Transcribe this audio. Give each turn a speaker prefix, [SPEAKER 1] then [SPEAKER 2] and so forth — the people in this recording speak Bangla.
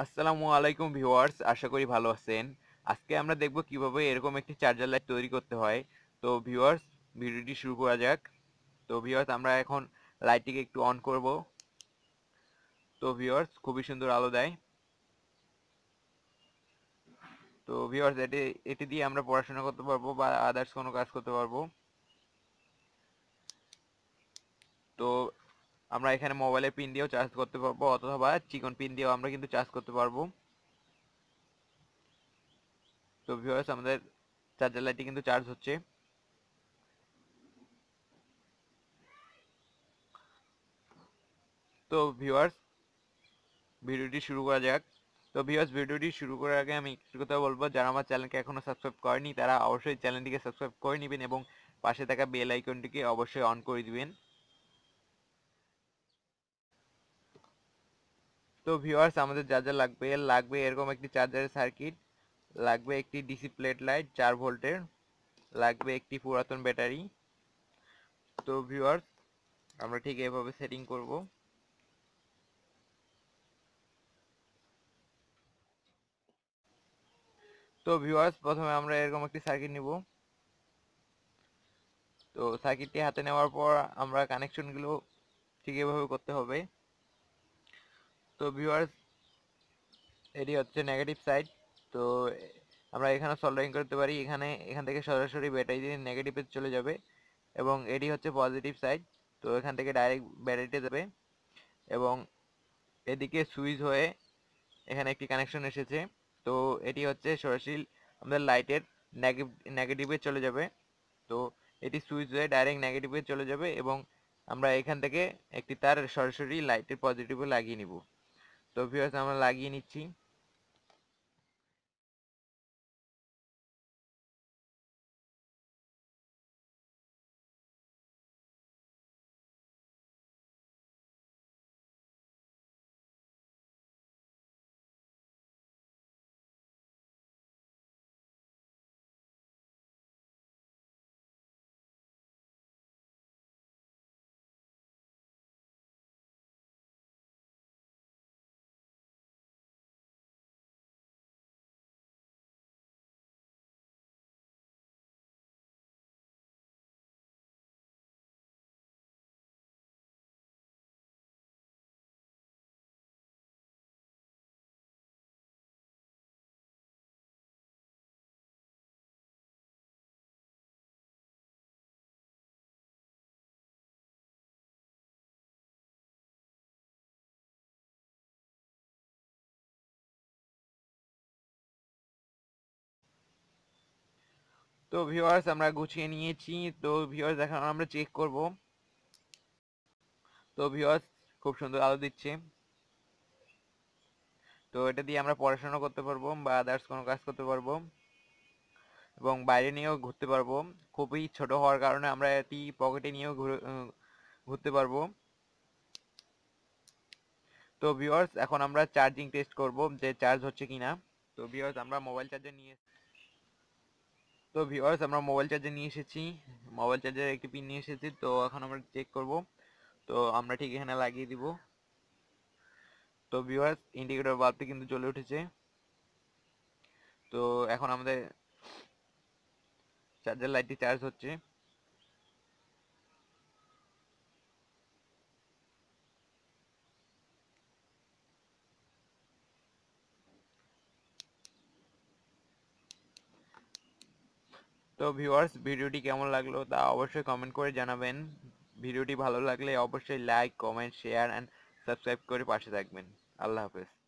[SPEAKER 1] আসসালামু আলাইকুম ভিওয়ার্স আশা করি ভালো আছেন আজকে আমরা দেখব কিভাবে এরকম একটি চার্জার লাইট তৈরি করতে হয় তো ভিওয়ার্স ভিডিওটি শুরু করা যাক তো ভিওয়ার্স আমরা এখন লাইটটিকে একটু অন করব তো ভিওয়ার্স খুবই সুন্দর আলো দেয় তো ভিওয়ার্স এটি এটি দিয়ে আমরা পড়াশোনা করতে পারবো বা আদার্স কোনো কাজ করতে পারবো তো আমরা এখানে মোবাইলের পিন দিয়েও চার্জ করতে পারবো অথবা চিকন পিন দিয়েও আমরা কিন্তু চার্জ করতে পারবো তো ভিউয়ার্স আমাদের চার্জার লাইটটি কিন্তু চার্জ হচ্ছে তো ভিউয়ার্স ভিডিওটি শুরু করা যাক তো ভিউয়ার্স ভিডিওটি শুরু করার আগে আমি একটু কথা বলবো যারা আমার চ্যানেলকে এখনো সাবস্ক্রাইব করেনি তারা অবশ্যই চ্যানেলটিকে সাবস্ক্রাইব করে নেবেন এবং পাশে থাকা বেল আইকনটিকে অবশ্যই অন করে দিবেন তো ভিউয়ার্স আমাদের যা যা লাগবে লাগবে এরকম একটি চার্জারের সার্কিট লাগবে একটি ডিসি প্লেট লাইট চার ভোল্টের লাগবে একটি পুরাতন ব্যাটারি তো ভিউয়ার্স আমরা ঠিক এভাবে সেটিং করব তো ভিউয়ার্স প্রথমে আমরা এরকম একটি সার্কিট নিব তো সার্কিটটি হাতে নেওয়ার পর আমরা কানেকশনগুলো ঠিক এভাবে করতে হবে তো ভিউয়ার্স এটি হচ্ছে নেগেটিভ সাইড তো আমরা এখানে সলভিং করতে পারি এখানে এখান থেকে সরাসরি দিয়ে নেগেটিভে চলে যাবে এবং এটি হচ্ছে পজিটিভ সাইড তো এখান থেকে ডাইরেক্ট ব্যাটারিতে যাবে এবং এদিকে সুইচ হয়ে এখানে একটি কানেকশন এসেছে তো এটি হচ্ছে সরাসরি আমাদের লাইটের নেগেটিভে চলে যাবে তো এটি সুইচ হয়ে ডাইরেক্ট নেগেটিভে চলে যাবে এবং আমরা এখান থেকে একটি তার সরাসরি লাইটের পজিটিভে লাগিয়ে নিব তো ভিউয়ার্স আমরা লাগিয়ে নিচ্ছি তো ভিউয়ার্স আমরা গুছিয়ে নিয়েছি তো ভিউয়ার্স এখন আমরা চেক করব তো ভিউয়ার্স খুব সুন্দর আলো দিচ্ছে তো এটা দিয়ে আমরা পড়াশোনা করতে পারবো বা আদার্স কোনো কাজ করতে পারবো এবং বাইরে নিয়েও ঘুরতে পারবো খুবই ছোট হওয়ার কারণে আমরা এটি পকেটে নিয়েও ঘুরতে পারবো তো ভিউয়ার্স এখন আমরা চার্জিং টেস্ট করব যে চার্জ হচ্ছে কিনা তো ভিউয়ার্স আমরা মোবাইল চার্জার নিয়ে তো ভিউয়ার্স আমরা মোবাইল চার্জার নিয়ে এসেছি মোবাইল চার্জের একটি পিন নিয়ে এসেছি তো এখন আমরা চেক করব তো আমরা ঠিক এখানে লাগিয়ে দিব তো ভিউয়ার্স ইন্ডিকেটর বাল্বটি কিন্তু চলে উঠেছে তো এখন আমাদের চার্জার লাইটটি চার্জ হচ্ছে তো ভিউয়ার্স ভিডিওটি কেমন লাগলো তা অবশ্যই কমেন্ট করে জানাবেন ভিডিওটি ভালো লাগলে অবশ্যই like comment share and subscribe করে পাশে থাকবেন আল্লাহ হাফেজ